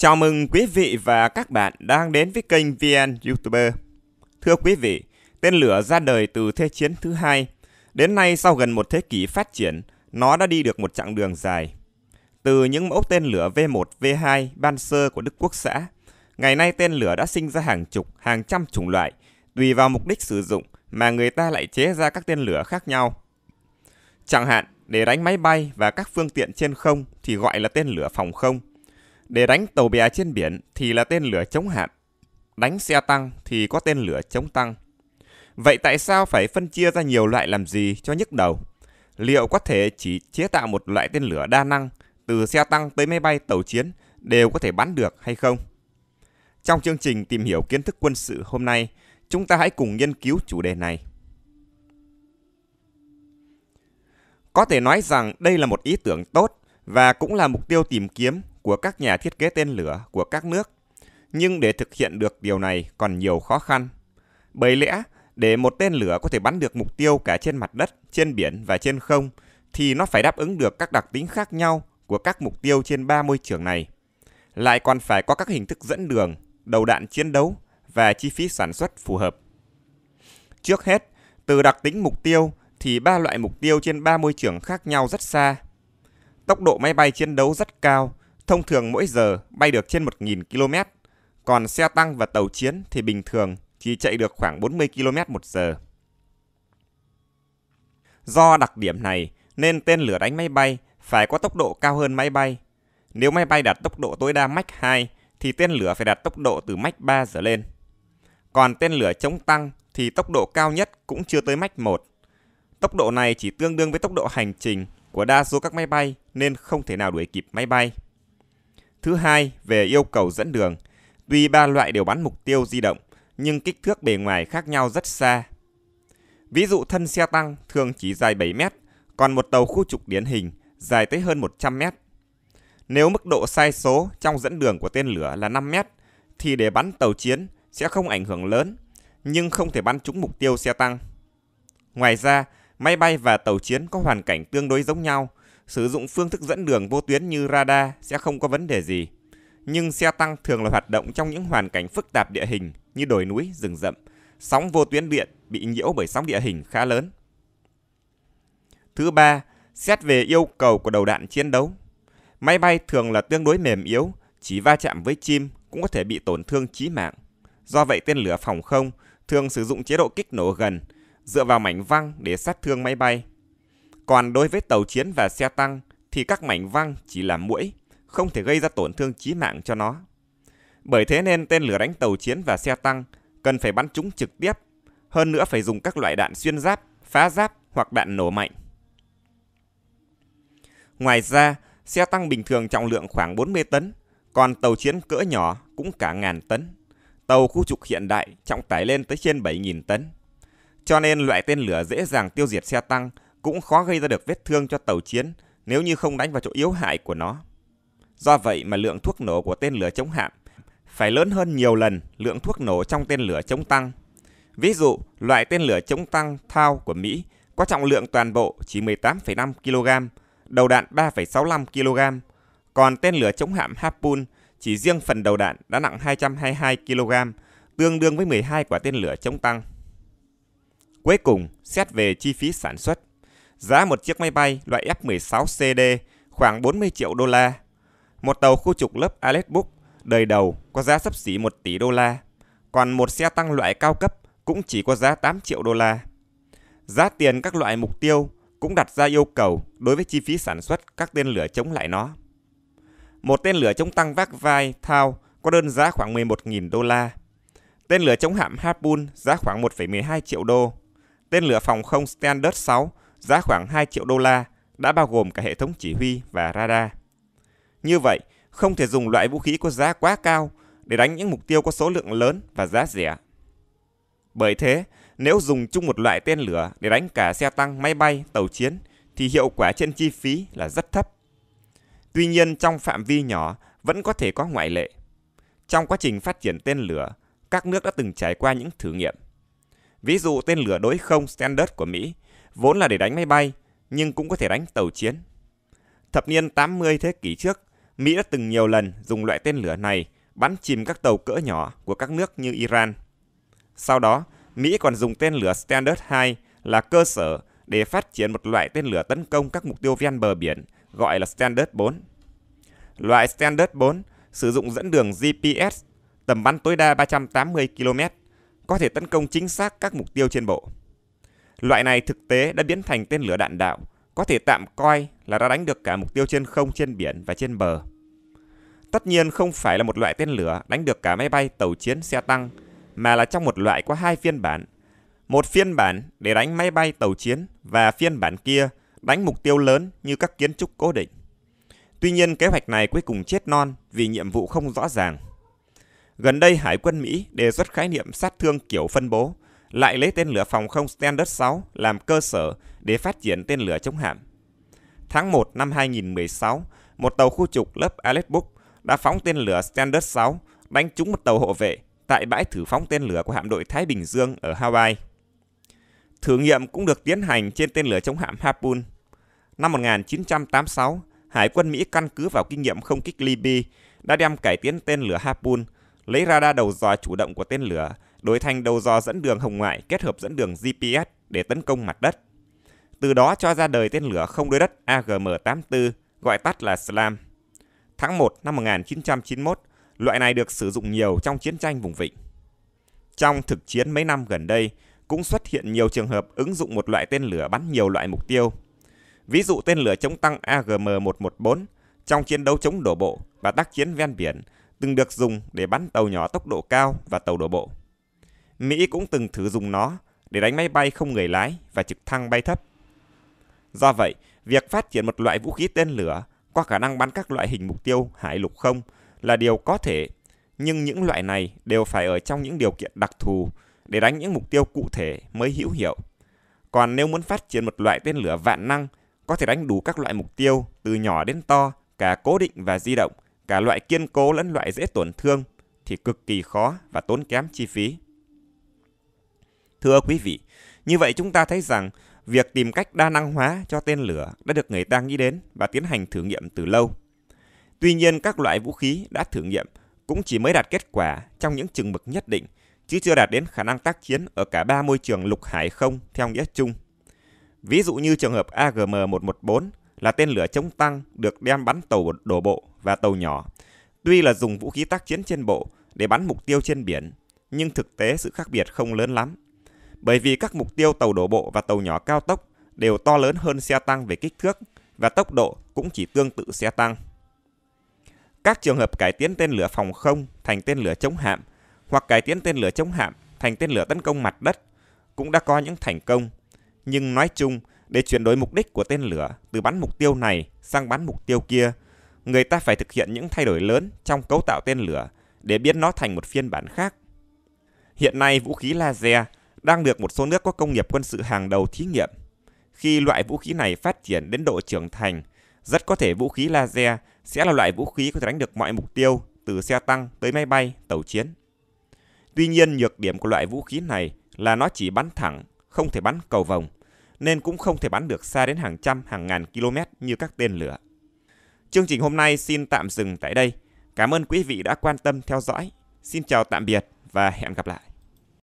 Chào mừng quý vị và các bạn đang đến với kênh VN YouTuber. Thưa quý vị, tên lửa ra đời từ Thế chiến thứ hai. Đến nay sau gần một thế kỷ phát triển, nó đã đi được một chặng đường dài. Từ những mẫu tên lửa V1, V2, ban sơ của Đức Quốc xã, ngày nay tên lửa đã sinh ra hàng chục, hàng trăm chủng loại, tùy vào mục đích sử dụng mà người ta lại chế ra các tên lửa khác nhau. Chẳng hạn, để đánh máy bay và các phương tiện trên không thì gọi là tên lửa phòng không – để đánh tàu bè trên biển thì là tên lửa chống hạm. Đánh xe tăng thì có tên lửa chống tăng. Vậy tại sao phải phân chia ra nhiều loại làm gì cho nhức đầu? Liệu có thể chỉ chế tạo một loại tên lửa đa năng từ xe tăng tới máy bay tàu chiến đều có thể bắn được hay không? Trong chương trình tìm hiểu kiến thức quân sự hôm nay, chúng ta hãy cùng nghiên cứu chủ đề này. Có thể nói rằng đây là một ý tưởng tốt và cũng là mục tiêu tìm kiếm của các nhà thiết kế tên lửa của các nước. Nhưng để thực hiện được điều này còn nhiều khó khăn. Bởi lẽ, để một tên lửa có thể bắn được mục tiêu cả trên mặt đất, trên biển và trên không, thì nó phải đáp ứng được các đặc tính khác nhau của các mục tiêu trên ba môi trường này. Lại còn phải có các hình thức dẫn đường, đầu đạn chiến đấu và chi phí sản xuất phù hợp. Trước hết, từ đặc tính mục tiêu thì ba loại mục tiêu trên ba môi trường khác nhau rất xa. Tốc độ máy bay chiến đấu rất cao thông thường mỗi giờ bay được trên 1.000 km, còn xe tăng và tàu chiến thì bình thường chỉ chạy được khoảng 40 km một giờ. Do đặc điểm này nên tên lửa đánh máy bay phải có tốc độ cao hơn máy bay. Nếu máy bay đạt tốc độ tối đa Mach 2 thì tên lửa phải đạt tốc độ từ Mach 3 trở lên. Còn tên lửa chống tăng thì tốc độ cao nhất cũng chưa tới Mach 1. Tốc độ này chỉ tương đương với tốc độ hành trình của đa số các máy bay nên không thể nào đuổi kịp máy bay. Thứ hai, về yêu cầu dẫn đường. Tuy ba loại đều bắn mục tiêu di động, nhưng kích thước bề ngoài khác nhau rất xa. Ví dụ thân xe tăng thường chỉ dài 7 mét, còn một tàu khu trục điển hình dài tới hơn 100 mét. Nếu mức độ sai số trong dẫn đường của tên lửa là 5 mét, thì để bắn tàu chiến sẽ không ảnh hưởng lớn, nhưng không thể bắn trúng mục tiêu xe tăng. Ngoài ra, máy bay và tàu chiến có hoàn cảnh tương đối giống nhau sử dụng phương thức dẫn đường vô tuyến như radar sẽ không có vấn đề gì. Nhưng xe tăng thường là hoạt động trong những hoàn cảnh phức tạp địa hình như đồi núi, rừng rậm. Sóng vô tuyến điện bị nhiễu bởi sóng địa hình khá lớn. Thứ ba, xét về yêu cầu của đầu đạn chiến đấu. Máy bay thường là tương đối mềm yếu, chỉ va chạm với chim cũng có thể bị tổn thương chí mạng. Do vậy tên lửa phòng không thường sử dụng chế độ kích nổ gần, dựa vào mảnh văng để sát thương máy bay. Còn đối với tàu chiến và xe tăng thì các mảnh văng chỉ là mũi, không thể gây ra tổn thương chí mạng cho nó. Bởi thế nên tên lửa đánh tàu chiến và xe tăng cần phải bắn chúng trực tiếp, hơn nữa phải dùng các loại đạn xuyên giáp, phá giáp hoặc đạn nổ mạnh. Ngoài ra, xe tăng bình thường trọng lượng khoảng 40 tấn, còn tàu chiến cỡ nhỏ cũng cả ngàn tấn. Tàu khu trục hiện đại trọng tải lên tới trên 7.000 tấn. Cho nên loại tên lửa dễ dàng tiêu diệt xe tăng cũng khó gây ra được vết thương cho tàu chiến nếu như không đánh vào chỗ yếu hại của nó. Do vậy mà lượng thuốc nổ của tên lửa chống hạm phải lớn hơn nhiều lần lượng thuốc nổ trong tên lửa chống tăng. Ví dụ, loại tên lửa chống tăng thao của Mỹ có trọng lượng toàn bộ chỉ 18,5 kg, đầu đạn 3,65 kg, còn tên lửa chống hạm Harpoon chỉ riêng phần đầu đạn đã nặng 222 kg, tương đương với 12 quả tên lửa chống tăng. Cuối cùng, xét về chi phí sản xuất, giá một chiếc máy bay loại F-16CD khoảng 40 triệu đô la. Một tàu khu trục lớp Alex đời đầu có giá sấp xỉ 1 tỷ đô la, còn một xe tăng loại cao cấp cũng chỉ có giá 8 triệu đô la. Giá tiền các loại mục tiêu cũng đặt ra yêu cầu đối với chi phí sản xuất các tên lửa chống lại nó. Một tên lửa chống tăng vác vai thao có đơn giá khoảng 11.000 đô la. Tên lửa chống hạm Harpoon giá khoảng 1,12 triệu đô. Tên lửa phòng không Standard 6 giá khoảng 2 triệu đô la, đã bao gồm cả hệ thống chỉ huy và radar. Như vậy, không thể dùng loại vũ khí có giá quá cao để đánh những mục tiêu có số lượng lớn và giá rẻ. Bởi thế, nếu dùng chung một loại tên lửa để đánh cả xe tăng, máy bay, tàu chiến thì hiệu quả trên chi phí là rất thấp. Tuy nhiên trong phạm vi nhỏ vẫn có thể có ngoại lệ. Trong quá trình phát triển tên lửa, các nước đã từng trải qua những thử nghiệm. Ví dụ tên lửa đối không Standard của Mỹ vốn là để đánh máy bay, nhưng cũng có thể đánh tàu chiến. Thập niên 80 thế kỷ trước, Mỹ đã từng nhiều lần dùng loại tên lửa này bắn chìm các tàu cỡ nhỏ của các nước như Iran. Sau đó, Mỹ còn dùng tên lửa Standard 2 là cơ sở để phát triển một loại tên lửa tấn công các mục tiêu ven bờ biển gọi là Standard 4. Loại Standard 4 sử dụng dẫn đường GPS, tầm bắn tối đa 380 km, có thể tấn công chính xác các mục tiêu trên bộ. Loại này thực tế đã biến thành tên lửa đạn đạo, có thể tạm coi là đã đánh được cả mục tiêu trên không, trên biển và trên bờ. Tất nhiên không phải là một loại tên lửa đánh được cả máy bay, tàu chiến, xe tăng, mà là trong một loại có hai phiên bản. Một phiên bản để đánh máy bay, tàu chiến và phiên bản kia đánh mục tiêu lớn như các kiến trúc cố định. Tuy nhiên kế hoạch này cuối cùng chết non vì nhiệm vụ không rõ ràng. Gần đây Hải quân Mỹ đề xuất khái niệm sát thương kiểu phân bố – lại lấy tên lửa phòng không Standard 6 làm cơ sở để phát triển tên lửa chống hạm. Tháng 1 năm 2016, một tàu khu trục lớp Alexbuk đã phóng tên lửa Standard 6 đánh trúng một tàu hộ vệ tại bãi thử phóng tên lửa của hạm đội Thái Bình Dương ở Hawaii. Thử nghiệm cũng được tiến hành trên tên lửa chống hạm Harpoon. Năm 1986, Hải quân Mỹ căn cứ vào kinh nghiệm không kích Libya đã đem cải tiến tên lửa Harpoon, lấy radar đầu dò chủ động của tên lửa đổi thành đầu dò dẫn đường hồng ngoại kết hợp dẫn đường GPS để tấn công mặt đất. Từ đó cho ra đời tên lửa không đối đất AGM-84, gọi tắt là SLAM. Tháng 1 năm 1991, loại này được sử dụng nhiều trong chiến tranh vùng vịnh. Trong thực chiến mấy năm gần đây, cũng xuất hiện nhiều trường hợp ứng dụng một loại tên lửa bắn nhiều loại mục tiêu. Ví dụ tên lửa chống tăng AGM-114 trong chiến đấu chống đổ bộ và tác chiến ven biển từng được dùng để bắn tàu nhỏ tốc độ cao và tàu đổ bộ. Mỹ cũng từng thử dùng nó để đánh máy bay không người lái và trực thăng bay thấp. Do vậy, việc phát triển một loại vũ khí tên lửa có khả năng bắn các loại hình mục tiêu hải lục không là điều có thể, nhưng những loại này đều phải ở trong những điều kiện đặc thù để đánh những mục tiêu cụ thể mới hữu hiệu. Còn nếu muốn phát triển một loại tên lửa vạn năng, có thể đánh đủ các loại mục tiêu từ nhỏ đến to, cả cố định và di động, cả loại kiên cố lẫn loại dễ tổn thương thì cực kỳ khó và tốn kém chi phí. Thưa quý vị, như vậy chúng ta thấy rằng việc tìm cách đa năng hóa cho tên lửa đã được người ta nghĩ đến và tiến hành thử nghiệm từ lâu. Tuy nhiên các loại vũ khí đã thử nghiệm cũng chỉ mới đạt kết quả trong những chừng mực nhất định, chứ chưa đạt đến khả năng tác chiến ở cả ba môi trường lục hải không theo nghĩa chung. Ví dụ như trường hợp AGM-114 là tên lửa chống tăng được đem bắn tàu đổ bộ và tàu nhỏ. Tuy là dùng vũ khí tác chiến trên bộ để bắn mục tiêu trên biển, nhưng thực tế sự khác biệt không lớn lắm bởi vì các mục tiêu tàu đổ bộ và tàu nhỏ cao tốc đều to lớn hơn xe tăng về kích thước và tốc độ cũng chỉ tương tự xe tăng. Các trường hợp cải tiến tên lửa phòng không thành tên lửa chống hạm hoặc cải tiến tên lửa chống hạm thành tên lửa tấn công mặt đất cũng đã có những thành công, nhưng nói chung để chuyển đổi mục đích của tên lửa từ bắn mục tiêu này sang bắn mục tiêu kia, người ta phải thực hiện những thay đổi lớn trong cấu tạo tên lửa để biến nó thành một phiên bản khác. Hiện nay vũ khí laser đang được một số nước có công nghiệp quân sự hàng đầu thí nghiệm. Khi loại vũ khí này phát triển đến độ trưởng thành, rất có thể vũ khí laser sẽ là loại vũ khí có thể đánh được mọi mục tiêu từ xe tăng tới máy bay, tàu chiến. Tuy nhiên, nhược điểm của loại vũ khí này là nó chỉ bắn thẳng, không thể bắn cầu vòng, nên cũng không thể bắn được xa đến hàng trăm, hàng ngàn km như các tên lửa. Chương trình hôm nay xin tạm dừng tại đây. Cảm ơn quý vị đã quan tâm theo dõi. Xin chào tạm biệt và hẹn gặp lại.